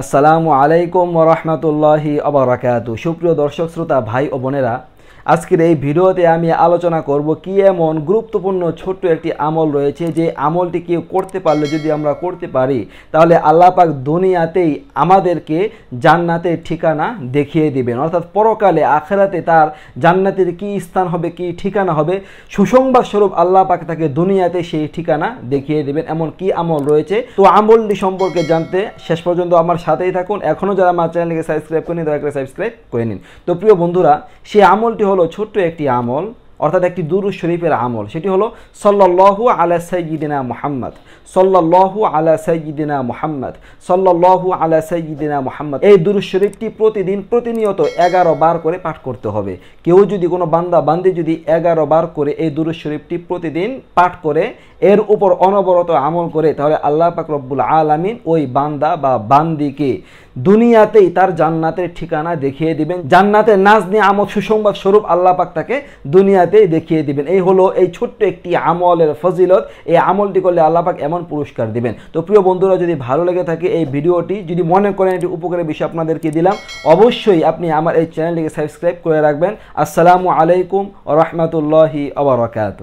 আসসালামু আলাইকুম ওরহমতুল্লাহি আবরাকাত সুপ্রিয় দর্শক শ্রোতা ভাই ও বোনেরা আজকের এই ভিডিওতে আমি আলোচনা করব কি এমন গুরুত্বপূর্ণ ছোট্ট একটি আমল রয়েছে যে আমলটি কেউ করতে পারলে যদি আমরা করতে পারি তাহলে আল্লাহ পাক দুনিয়াতেই আমাদেরকে জান্নাতের ঠিকানা দেখিয়ে দিবেন অর্থাৎ পরকালে আখেরাতে তার জান্নাতের কি স্থান হবে কি ঠিকানা হবে সুসংবাদ স্বরূপ আল্লাহ পাক তাকে দুনিয়াতে সেই ঠিকানা দেখিয়ে দেবেন এমন কি আমল রয়েছে তো আমলটি সম্পর্কে জানতে শেষ পর্যন্ত আমার সাথেই থাকুন এখনও যারা আমার চ্যানেলকে সাবস্ক্রাইব করেনি তারা সাবস্ক্রাইব করে নিন তো প্রিয় বন্ধুরা সেই আমলটি আমলটি হলো ছোট্ট একটি আমল অর্থাৎ একটি দুরু শরীফের আমল সেটি হলো সল্লাহু আলা সঈদিনা মোহাম্মদ সল্লাহু আলা সঈদিনা মোহাম্মদ সল্লাহু আলা সঈদিনা মোহাম্মদ এই দুরু শরীফটি প্রতিদিন প্রতিনিয়ত এগারো বার করে পাঠ করতে হবে কেউ যদি কোনো বান্দা বান্দি যদি এগারো বার করে এই দুরু শরীফটি প্রতিদিন পাঠ করে এর উপর অনবরত আমল করে তাহলে আল্লাহ পাক রব্বুল আলামিন ওই বান্দা বা বান্দিকে দুনিয়াতেই তার জান্নাতের ঠিকানা দেখিয়ে দিবেন জান্নাতের নাচ নিয়ে আমল সুসংবাদ স্বরূপ আল্লাপাক তাকে দুনিয়াতেই দেখিয়ে দিবেন এই হলো এই ছোট্ট একটি আমলের ফজিলত এই আমলটি করলে আল্লাপাক এমন পুরস্কার দিবেন তো প্রিয় বন্ধুরা যদি ভালো লেগে থাকে এই ভিডিওটি যদি মনে করেন এটি উপকারের বিষয় আপনাদেরকে দিলাম অবশ্যই আপনি আমার এই চ্যানেলটিকে সাবস্ক্রাইব করে রাখবেন আসসালামু আলাইকুম রহমতুল্লাহি আবরকাত